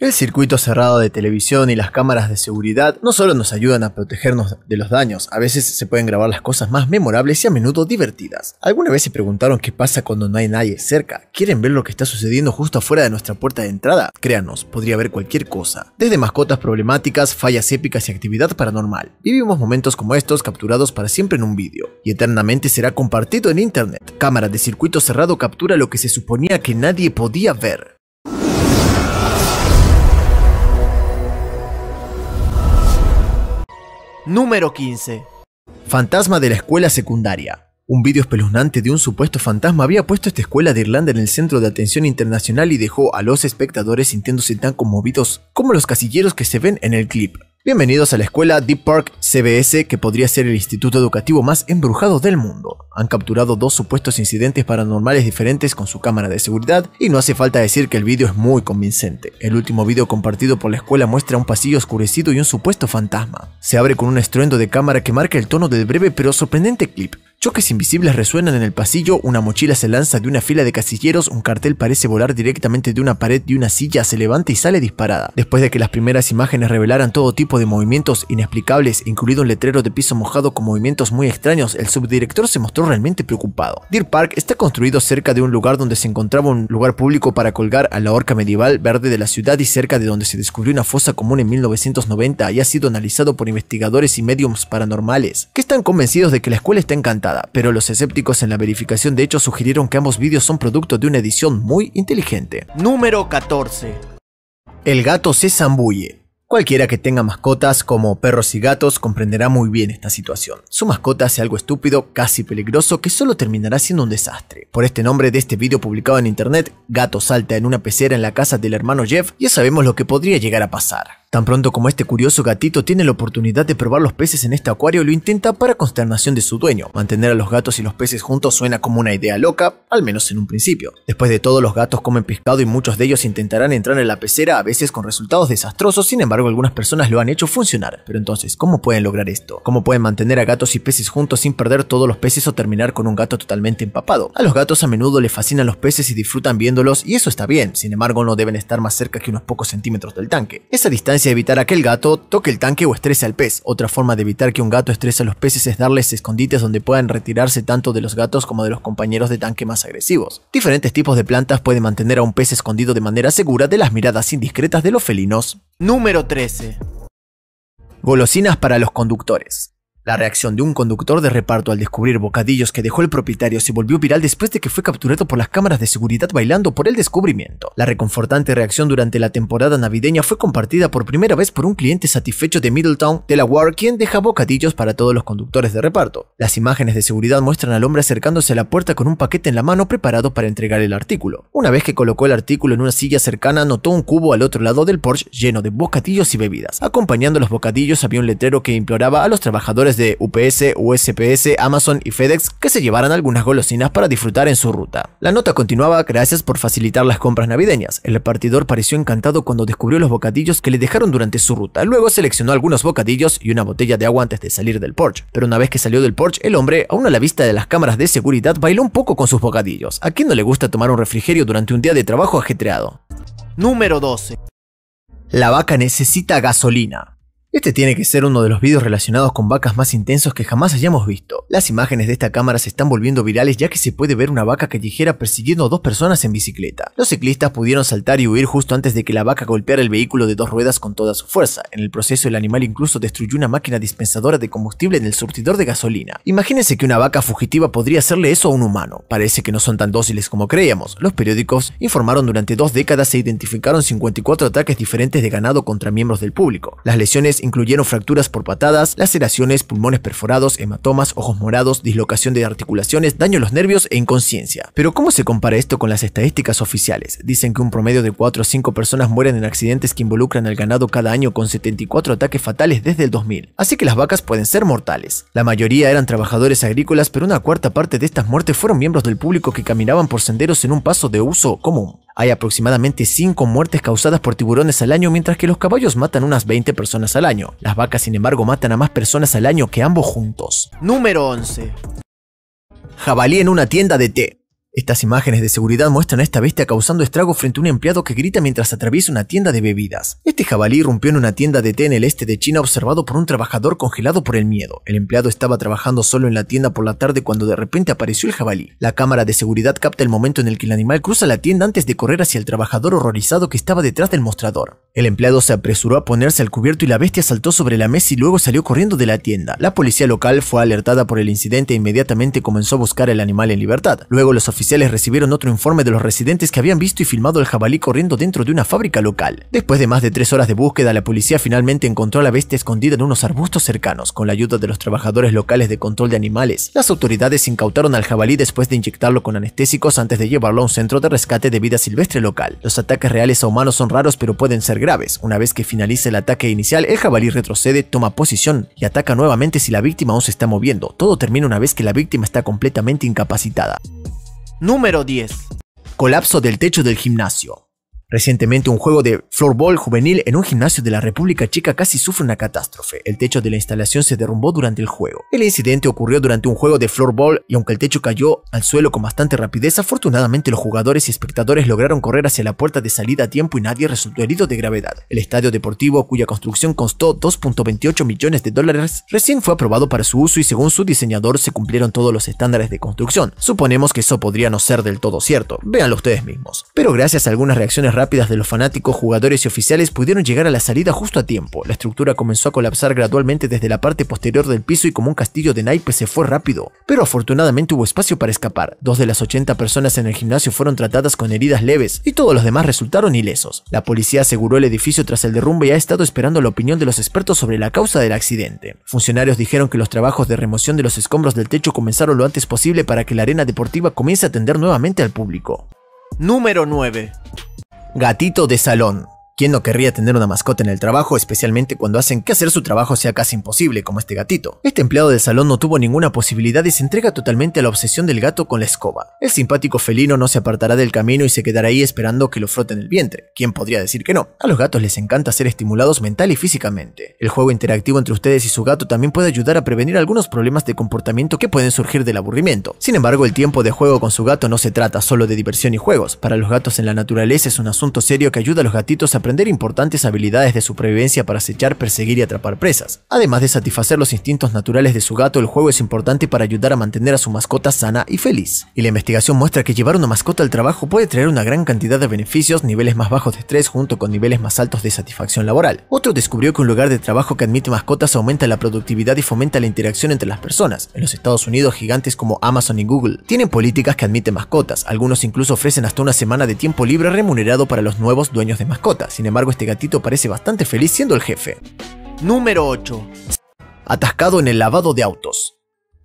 El circuito cerrado de televisión y las cámaras de seguridad no solo nos ayudan a protegernos de los daños, a veces se pueden grabar las cosas más memorables y a menudo divertidas. ¿Alguna vez se preguntaron qué pasa cuando no hay nadie cerca? ¿Quieren ver lo que está sucediendo justo afuera de nuestra puerta de entrada? Créanos, podría haber cualquier cosa. Desde mascotas problemáticas, fallas épicas y actividad paranormal. Vivimos momentos como estos capturados para siempre en un vídeo, y eternamente será compartido en internet. Cámara de circuito cerrado captura lo que se suponía que nadie podía ver. Número 15. Fantasma de la escuela secundaria. Un vídeo espeluznante de un supuesto fantasma había puesto esta escuela de Irlanda en el centro de atención internacional y dejó a los espectadores sintiéndose tan conmovidos como los casilleros que se ven en el clip. Bienvenidos a la escuela Deep Park CBS, que podría ser el instituto educativo más embrujado del mundo. Han capturado dos supuestos incidentes paranormales diferentes con su cámara de seguridad, y no hace falta decir que el vídeo es muy convincente. El último vídeo compartido por la escuela muestra un pasillo oscurecido y un supuesto fantasma. Se abre con un estruendo de cámara que marca el tono del breve pero sorprendente clip. Choques invisibles resuenan en el pasillo, una mochila se lanza de una fila de casilleros, un cartel parece volar directamente de una pared y una silla se levanta y sale disparada. Después de que las primeras imágenes revelaran todo tipo de movimientos inexplicables, incluido un letrero de piso mojado con movimientos muy extraños, el subdirector se mostró realmente preocupado. Deer Park está construido cerca de un lugar donde se encontraba un lugar público para colgar a la horca medieval verde de la ciudad y cerca de donde se descubrió una fosa común en 1990 y ha sido analizado por investigadores y mediums paranormales, que están convencidos de que la escuela está encantada pero los escépticos en la verificación de hecho sugirieron que ambos vídeos son producto de una edición muy inteligente. Número 14. El gato se zambulle. Cualquiera que tenga mascotas como perros y gatos comprenderá muy bien esta situación. Su mascota hace algo estúpido, casi peligroso, que solo terminará siendo un desastre. Por este nombre de este vídeo publicado en internet, gato salta en una pecera en la casa del hermano Jeff, ya sabemos lo que podría llegar a pasar. Tan pronto como este curioso gatito tiene la oportunidad de probar los peces en este acuario, lo intenta para consternación de su dueño. Mantener a los gatos y los peces juntos suena como una idea loca, al menos en un principio. Después de todo, los gatos comen pescado y muchos de ellos intentarán entrar en la pecera, a veces con resultados desastrosos, sin embargo algunas personas lo han hecho funcionar. Pero entonces, ¿cómo pueden lograr esto? ¿Cómo pueden mantener a gatos y peces juntos sin perder todos los peces o terminar con un gato totalmente empapado? A los gatos a menudo les fascinan los peces y disfrutan viéndolos, y eso está bien, sin embargo no deben estar más cerca que unos pocos centímetros del tanque. Esa distancia evitar a que el gato toque el tanque o estrese al pez. Otra forma de evitar que un gato estrese a los peces es darles escondites donde puedan retirarse tanto de los gatos como de los compañeros de tanque más agresivos. Diferentes tipos de plantas pueden mantener a un pez escondido de manera segura de las miradas indiscretas de los felinos. Número 13. Golosinas para los conductores. La reacción de un conductor de reparto al descubrir bocadillos que dejó el propietario se volvió viral después de que fue capturado por las cámaras de seguridad bailando por el descubrimiento. La reconfortante reacción durante la temporada navideña fue compartida por primera vez por un cliente satisfecho de Middletown, Delaware, quien deja bocadillos para todos los conductores de reparto. Las imágenes de seguridad muestran al hombre acercándose a la puerta con un paquete en la mano preparado para entregar el artículo. Una vez que colocó el artículo en una silla cercana, notó un cubo al otro lado del Porsche lleno de bocadillos y bebidas. Acompañando los bocadillos había un letrero que imploraba a los trabajadores de UPS, USPS, Amazon y FedEx que se llevaran algunas golosinas para disfrutar en su ruta. La nota continuaba, gracias por facilitar las compras navideñas. El repartidor pareció encantado cuando descubrió los bocadillos que le dejaron durante su ruta. Luego seleccionó algunos bocadillos y una botella de agua antes de salir del porche. Pero una vez que salió del porche, el hombre, aún a la vista de las cámaras de seguridad, bailó un poco con sus bocadillos. ¿A quién no le gusta tomar un refrigerio durante un día de trabajo ajetreado? Número 12. La vaca necesita gasolina. Este tiene que ser uno de los vídeos relacionados con vacas más intensos que jamás hayamos visto. Las imágenes de esta cámara se están volviendo virales ya que se puede ver una vaca callejera persiguiendo a dos personas en bicicleta. Los ciclistas pudieron saltar y huir justo antes de que la vaca golpeara el vehículo de dos ruedas con toda su fuerza. En el proceso el animal incluso destruyó una máquina dispensadora de combustible en el surtidor de gasolina. Imagínense que una vaca fugitiva podría hacerle eso a un humano. Parece que no son tan dóciles como creíamos. Los periódicos informaron durante dos décadas se identificaron 54 ataques diferentes de ganado contra miembros del público. Las lesiones incluyeron fracturas por patadas, laceraciones, pulmones perforados, hematomas, ojos morados, dislocación de articulaciones, daño a los nervios e inconsciencia. Pero ¿cómo se compara esto con las estadísticas oficiales? Dicen que un promedio de 4 o 5 personas mueren en accidentes que involucran al ganado cada año con 74 ataques fatales desde el 2000. Así que las vacas pueden ser mortales. La mayoría eran trabajadores agrícolas, pero una cuarta parte de estas muertes fueron miembros del público que caminaban por senderos en un paso de uso común. Hay aproximadamente 5 muertes causadas por tiburones al año, mientras que los caballos matan unas 20 personas al año. Las vacas, sin embargo, matan a más personas al año que ambos juntos. Número 11. Jabalí en una tienda de té. Estas imágenes de seguridad muestran a esta bestia causando estrago frente a un empleado que grita mientras atraviesa una tienda de bebidas. Este jabalí rompió en una tienda de té en el este de China observado por un trabajador congelado por el miedo. El empleado estaba trabajando solo en la tienda por la tarde cuando de repente apareció el jabalí. La cámara de seguridad capta el momento en el que el animal cruza la tienda antes de correr hacia el trabajador horrorizado que estaba detrás del mostrador. El empleado se apresuró a ponerse al cubierto y la bestia saltó sobre la mesa y luego salió corriendo de la tienda. La policía local fue alertada por el incidente e inmediatamente comenzó a buscar al animal en libertad. Luego los oficiales recibieron otro informe de los residentes que habían visto y filmado al jabalí corriendo dentro de una fábrica local. Después de más de tres horas de búsqueda, la policía finalmente encontró a la bestia escondida en unos arbustos cercanos. Con la ayuda de los trabajadores locales de control de animales, las autoridades incautaron al jabalí después de inyectarlo con anestésicos antes de llevarlo a un centro de rescate de vida silvestre local. Los ataques reales a humanos son raros pero pueden ser graves. Una vez que finaliza el ataque inicial, el jabalí retrocede, toma posición y ataca nuevamente si la víctima aún se está moviendo. Todo termina una vez que la víctima está completamente incapacitada. Número 10. Colapso del techo del gimnasio. Recientemente un juego de floorball juvenil en un gimnasio de la República Checa casi sufre una catástrofe. El techo de la instalación se derrumbó durante el juego. El incidente ocurrió durante un juego de floorball y aunque el techo cayó al suelo con bastante rapidez, afortunadamente los jugadores y espectadores lograron correr hacia la puerta de salida a tiempo y nadie resultó herido de gravedad. El estadio deportivo, cuya construcción costó 2.28 millones de dólares, recién fue aprobado para su uso y según su diseñador se cumplieron todos los estándares de construcción. Suponemos que eso podría no ser del todo cierto, véanlo ustedes mismos. Pero gracias a algunas reacciones rápidas de los fanáticos, jugadores y oficiales pudieron llegar a la salida justo a tiempo. La estructura comenzó a colapsar gradualmente desde la parte posterior del piso y como un castillo de naipes se fue rápido. Pero afortunadamente hubo espacio para escapar. Dos de las 80 personas en el gimnasio fueron tratadas con heridas leves y todos los demás resultaron ilesos. La policía aseguró el edificio tras el derrumbe y ha estado esperando la opinión de los expertos sobre la causa del accidente. Funcionarios dijeron que los trabajos de remoción de los escombros del techo comenzaron lo antes posible para que la arena deportiva comience a atender nuevamente al público. Número 9. Gatito de Salón. ¿Quién no querría tener una mascota en el trabajo, especialmente cuando hacen que hacer su trabajo sea casi imposible, como este gatito? Este empleado del salón no tuvo ninguna posibilidad y se entrega totalmente a la obsesión del gato con la escoba. El simpático felino no se apartará del camino y se quedará ahí esperando que lo froten el vientre. ¿Quién podría decir que no? A los gatos les encanta ser estimulados mental y físicamente. El juego interactivo entre ustedes y su gato también puede ayudar a prevenir algunos problemas de comportamiento que pueden surgir del aburrimiento. Sin embargo, el tiempo de juego con su gato no se trata solo de diversión y juegos. Para los gatos en la naturaleza es un asunto serio que ayuda a los gatitos a importantes habilidades de supervivencia para acechar, perseguir y atrapar presas. Además de satisfacer los instintos naturales de su gato, el juego es importante para ayudar a mantener a su mascota sana y feliz. Y la investigación muestra que llevar una mascota al trabajo puede traer una gran cantidad de beneficios, niveles más bajos de estrés junto con niveles más altos de satisfacción laboral. Otro descubrió que un lugar de trabajo que admite mascotas aumenta la productividad y fomenta la interacción entre las personas. En los Estados Unidos, gigantes como Amazon y Google tienen políticas que admiten mascotas, algunos incluso ofrecen hasta una semana de tiempo libre remunerado para los nuevos dueños de mascotas. Sin embargo, este gatito parece bastante feliz siendo el jefe. Número 8. Atascado en el lavado de autos.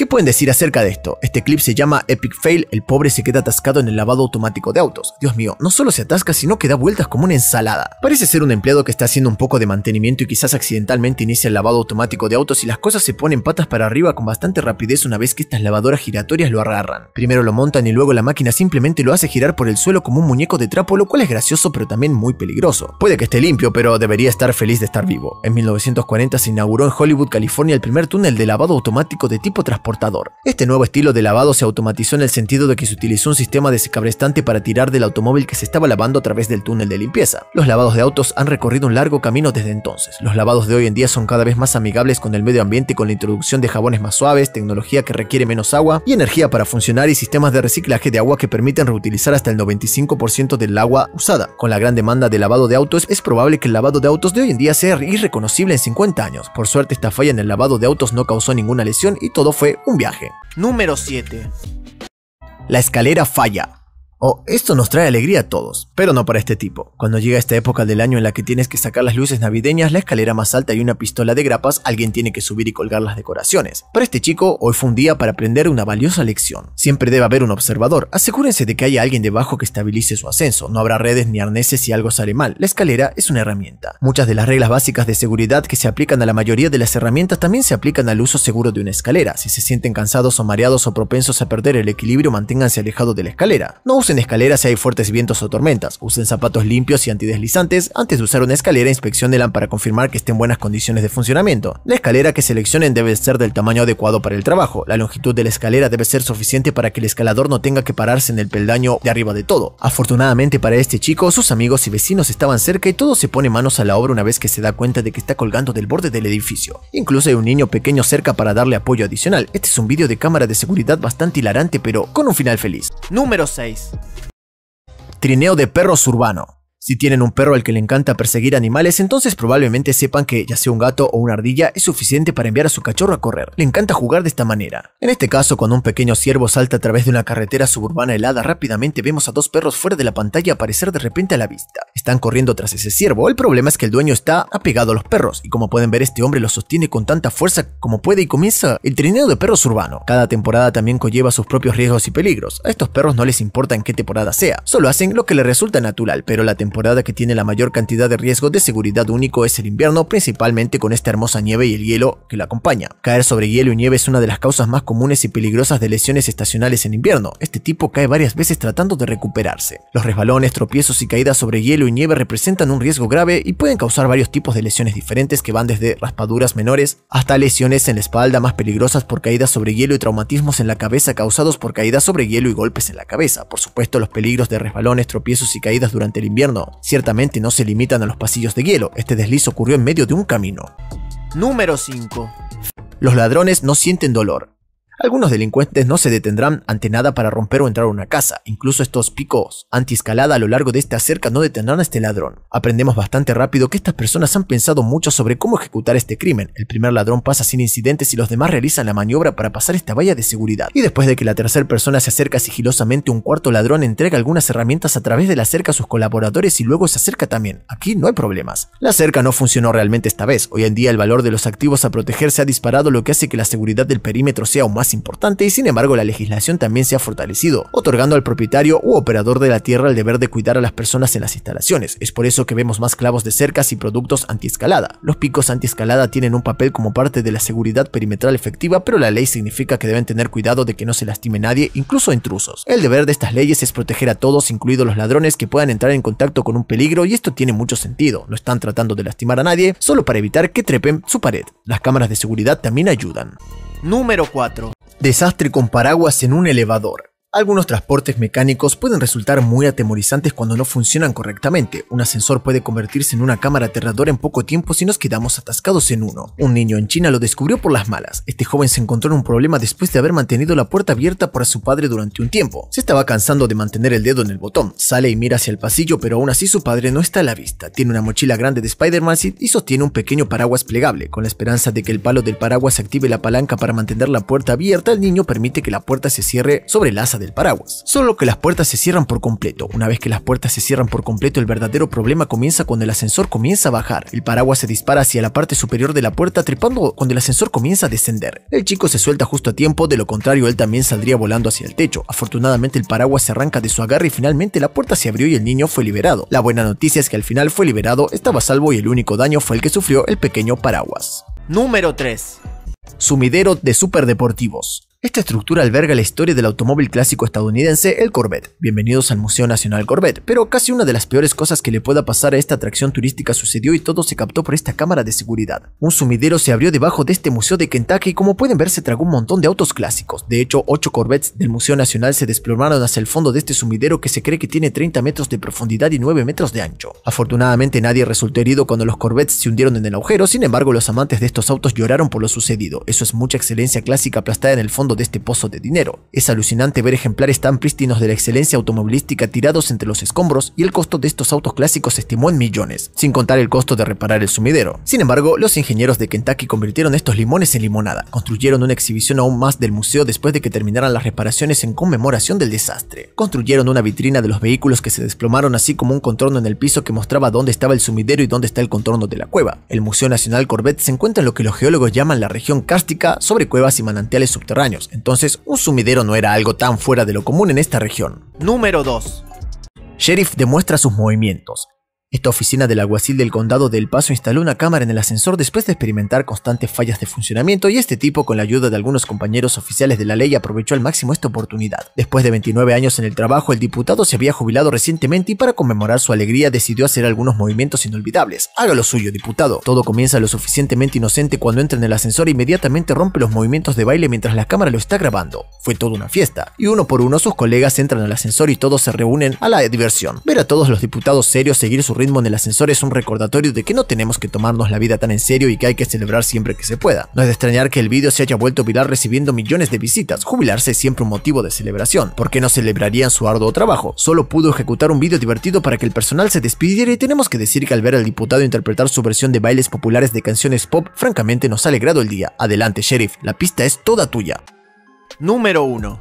¿Qué pueden decir acerca de esto? Este clip se llama Epic Fail, el pobre se queda atascado en el lavado automático de autos. Dios mío, no solo se atasca, sino que da vueltas como una ensalada. Parece ser un empleado que está haciendo un poco de mantenimiento y quizás accidentalmente inicia el lavado automático de autos y las cosas se ponen patas para arriba con bastante rapidez una vez que estas lavadoras giratorias lo agarran. Primero lo montan y luego la máquina simplemente lo hace girar por el suelo como un muñeco de trapo, lo cual es gracioso pero también muy peligroso. Puede que esté limpio, pero debería estar feliz de estar vivo. En 1940 se inauguró en Hollywood, California, el primer túnel de lavado automático de tipo transporte este nuevo estilo de lavado se automatizó en el sentido de que se utilizó un sistema de secabrestante para tirar del automóvil que se estaba lavando a través del túnel de limpieza. Los lavados de autos han recorrido un largo camino desde entonces. Los lavados de hoy en día son cada vez más amigables con el medio ambiente con la introducción de jabones más suaves, tecnología que requiere menos agua y energía para funcionar y sistemas de reciclaje de agua que permiten reutilizar hasta el 95% del agua usada. Con la gran demanda de lavado de autos, es probable que el lavado de autos de hoy en día sea irreconocible en 50 años. Por suerte, esta falla en el lavado de autos no causó ninguna lesión y todo fue un viaje. Número 7. La escalera falla. Oh, esto nos trae alegría a todos, pero no para este tipo. Cuando llega esta época del año en la que tienes que sacar las luces navideñas, la escalera más alta y una pistola de grapas, alguien tiene que subir y colgar las decoraciones. Para este chico, hoy fue un día para aprender una valiosa lección. Siempre debe haber un observador. Asegúrense de que haya alguien debajo que estabilice su ascenso. No habrá redes ni arneses si algo sale mal. La escalera es una herramienta. Muchas de las reglas básicas de seguridad que se aplican a la mayoría de las herramientas también se aplican al uso seguro de una escalera. Si se sienten cansados o mareados o propensos a perder el equilibrio, manténganse alejados de la escalera. No en escaleras si hay fuertes vientos o tormentas. Usen zapatos limpios y antideslizantes. Antes de usar una escalera, e inspeccionenla para confirmar que esté en buenas condiciones de funcionamiento. La escalera que seleccionen debe ser del tamaño adecuado para el trabajo. La longitud de la escalera debe ser suficiente para que el escalador no tenga que pararse en el peldaño de arriba de todo. Afortunadamente para este chico, sus amigos y vecinos estaban cerca y todo se pone manos a la obra una vez que se da cuenta de que está colgando del borde del edificio. Incluso hay un niño pequeño cerca para darle apoyo adicional. Este es un vídeo de cámara de seguridad bastante hilarante pero con un final feliz. Número 6. Trineo de perros urbano. Si tienen un perro al que le encanta perseguir animales, entonces probablemente sepan que ya sea un gato o una ardilla es suficiente para enviar a su cachorro a correr. Le encanta jugar de esta manera. En este caso, cuando un pequeño ciervo salta a través de una carretera suburbana helada, rápidamente vemos a dos perros fuera de la pantalla aparecer de repente a la vista. Están corriendo tras ese ciervo. El problema es que el dueño está apegado a los perros y como pueden ver este hombre los sostiene con tanta fuerza como puede y comienza el trineo de perros urbano. Cada temporada también conlleva sus propios riesgos y peligros. A estos perros no les importa en qué temporada sea, solo hacen lo que les resulta natural, pero la temporada que tiene la mayor cantidad de riesgo de seguridad único es el invierno, principalmente con esta hermosa nieve y el hielo que la acompaña. Caer sobre hielo y nieve es una de las causas más comunes y peligrosas de lesiones estacionales en invierno. Este tipo cae varias veces tratando de recuperarse. Los resbalones, tropiezos y caídas sobre hielo y nieve representan un riesgo grave y pueden causar varios tipos de lesiones diferentes que van desde raspaduras menores hasta lesiones en la espalda más peligrosas por caídas sobre hielo y traumatismos en la cabeza causados por caídas sobre hielo y golpes en la cabeza. Por supuesto, los peligros de resbalones, tropiezos y caídas durante el invierno Ciertamente no se limitan a los pasillos de hielo, este deslizo ocurrió en medio de un camino. Número 5. Los ladrones no sienten dolor. Algunos delincuentes no se detendrán ante nada para romper o entrar a una casa. Incluso estos picos anti-escalada a lo largo de esta cerca no detendrán a este ladrón. Aprendemos bastante rápido que estas personas han pensado mucho sobre cómo ejecutar este crimen. El primer ladrón pasa sin incidentes y los demás realizan la maniobra para pasar esta valla de seguridad. Y después de que la tercera persona se acerca sigilosamente, un cuarto ladrón entrega algunas herramientas a través de la cerca a sus colaboradores y luego se acerca también. Aquí no hay problemas. La cerca no funcionó realmente esta vez. Hoy en día el valor de los activos a proteger se ha disparado lo que hace que la seguridad del perímetro sea aún más importante y sin embargo la legislación también se ha fortalecido, otorgando al propietario u operador de la tierra el deber de cuidar a las personas en las instalaciones. Es por eso que vemos más clavos de cercas y productos antiescalada. Los picos antiescalada tienen un papel como parte de la seguridad perimetral efectiva, pero la ley significa que deben tener cuidado de que no se lastime nadie, incluso intrusos. El deber de estas leyes es proteger a todos, incluidos los ladrones que puedan entrar en contacto con un peligro y esto tiene mucho sentido. No están tratando de lastimar a nadie, solo para evitar que trepen su pared. Las cámaras de seguridad también ayudan. Número 4 desastre con paraguas en un elevador. Algunos transportes mecánicos pueden resultar muy atemorizantes cuando no funcionan correctamente. Un ascensor puede convertirse en una cámara aterradora en poco tiempo si nos quedamos atascados en uno. Un niño en China lo descubrió por las malas. Este joven se encontró en un problema después de haber mantenido la puerta abierta para su padre durante un tiempo. Se estaba cansando de mantener el dedo en el botón. Sale y mira hacia el pasillo, pero aún así su padre no está a la vista. Tiene una mochila grande de Spider-Man y sostiene un pequeño paraguas plegable. Con la esperanza de que el palo del paraguas active la palanca para mantener la puerta abierta, el niño permite que la puerta se cierre sobre el asa del paraguas. Solo que las puertas se cierran por completo. Una vez que las puertas se cierran por completo, el verdadero problema comienza cuando el ascensor comienza a bajar. El paraguas se dispara hacia la parte superior de la puerta trepando cuando el ascensor comienza a descender. El chico se suelta justo a tiempo, de lo contrario él también saldría volando hacia el techo. Afortunadamente el paraguas se arranca de su agarre y finalmente la puerta se abrió y el niño fue liberado. La buena noticia es que al final fue liberado, estaba salvo y el único daño fue el que sufrió el pequeño paraguas. Número 3. Sumidero de superdeportivos. Esta estructura alberga la historia del automóvil clásico estadounidense, el Corvette. Bienvenidos al Museo Nacional Corvette, pero casi una de las peores cosas que le pueda pasar a esta atracción turística sucedió y todo se captó por esta cámara de seguridad. Un sumidero se abrió debajo de este museo de Kentucky y como pueden ver se tragó un montón de autos clásicos. De hecho, 8 Corvettes del Museo Nacional se desplomaron hacia el fondo de este sumidero que se cree que tiene 30 metros de profundidad y 9 metros de ancho. Afortunadamente nadie resultó herido cuando los Corvettes se hundieron en el agujero, sin embargo los amantes de estos autos lloraron por lo sucedido. Eso es mucha excelencia clásica aplastada en el fondo de este pozo de dinero. Es alucinante ver ejemplares tan prístinos de la excelencia automovilística tirados entre los escombros y el costo de estos autos clásicos se estimó en millones, sin contar el costo de reparar el sumidero. Sin embargo, los ingenieros de Kentucky convirtieron estos limones en limonada, construyeron una exhibición aún más del museo después de que terminaran las reparaciones en conmemoración del desastre. Construyeron una vitrina de los vehículos que se desplomaron así como un contorno en el piso que mostraba dónde estaba el sumidero y dónde está el contorno de la cueva. El Museo Nacional Corvette se encuentra en lo que los geólogos llaman la región cástica sobre cuevas y manantiales subterráneos entonces un sumidero no era algo tan fuera de lo común en esta región. Número 2. Sheriff demuestra sus movimientos. Esta oficina del alguacil del condado del Paso instaló una cámara en el ascensor después de experimentar constantes fallas de funcionamiento y este tipo con la ayuda de algunos compañeros oficiales de la ley aprovechó al máximo esta oportunidad. Después de 29 años en el trabajo, el diputado se había jubilado recientemente y para conmemorar su alegría decidió hacer algunos movimientos inolvidables. Haga lo suyo, diputado. Todo comienza lo suficientemente inocente cuando entra en el ascensor e inmediatamente rompe los movimientos de baile mientras la cámara lo está grabando. Fue toda una fiesta. Y uno por uno sus colegas entran al ascensor y todos se reúnen a la diversión. Ver a todos los diputados serios seguir su ritmo en el ascensor es un recordatorio de que no tenemos que tomarnos la vida tan en serio y que hay que celebrar siempre que se pueda. No es de extrañar que el vídeo se haya vuelto viral recibiendo millones de visitas, jubilarse es siempre un motivo de celebración. ¿Por qué no celebrarían su arduo trabajo? Solo pudo ejecutar un vídeo divertido para que el personal se despidiera y tenemos que decir que al ver al diputado interpretar su versión de bailes populares de canciones pop, francamente nos ha alegrado el día. Adelante, sheriff, la pista es toda tuya. Número 1.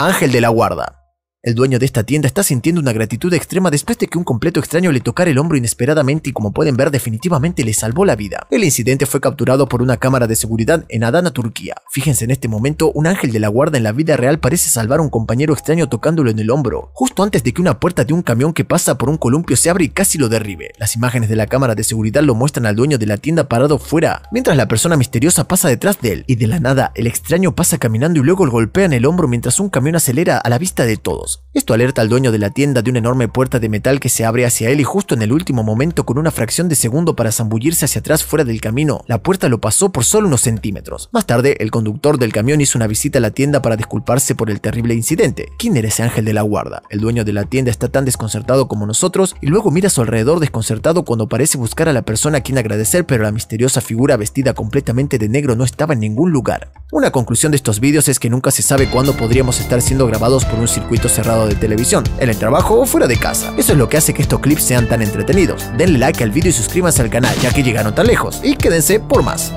Ángel de la Guarda. El dueño de esta tienda está sintiendo una gratitud extrema después de que un completo extraño le tocara el hombro inesperadamente y como pueden ver definitivamente le salvó la vida. El incidente fue capturado por una cámara de seguridad en Adana, Turquía. Fíjense en este momento, un ángel de la guarda en la vida real parece salvar a un compañero extraño tocándolo en el hombro, justo antes de que una puerta de un camión que pasa por un columpio se abre y casi lo derribe. Las imágenes de la cámara de seguridad lo muestran al dueño de la tienda parado fuera, mientras la persona misteriosa pasa detrás de él, y de la nada el extraño pasa caminando y luego lo golpea en el hombro mientras un camión acelera a la vista de todos. Esto alerta al dueño de la tienda de una enorme puerta de metal que se abre hacia él y justo en el último momento, con una fracción de segundo para zambullirse hacia atrás fuera del camino, la puerta lo pasó por solo unos centímetros. Más tarde, el conductor del camión hizo una visita a la tienda para disculparse por el terrible incidente. ¿Quién era ese ángel de la guarda? El dueño de la tienda está tan desconcertado como nosotros y luego mira a su alrededor desconcertado cuando parece buscar a la persona a quien agradecer, pero la misteriosa figura vestida completamente de negro no estaba en ningún lugar. Una conclusión de estos vídeos es que nunca se sabe cuándo podríamos estar siendo grabados por un circuito cerrado de televisión, en el trabajo o fuera de casa. Eso es lo que hace que estos clips sean tan entretenidos. Denle like al vídeo y suscríbanse al canal ya que llegaron tan lejos, y quédense por más.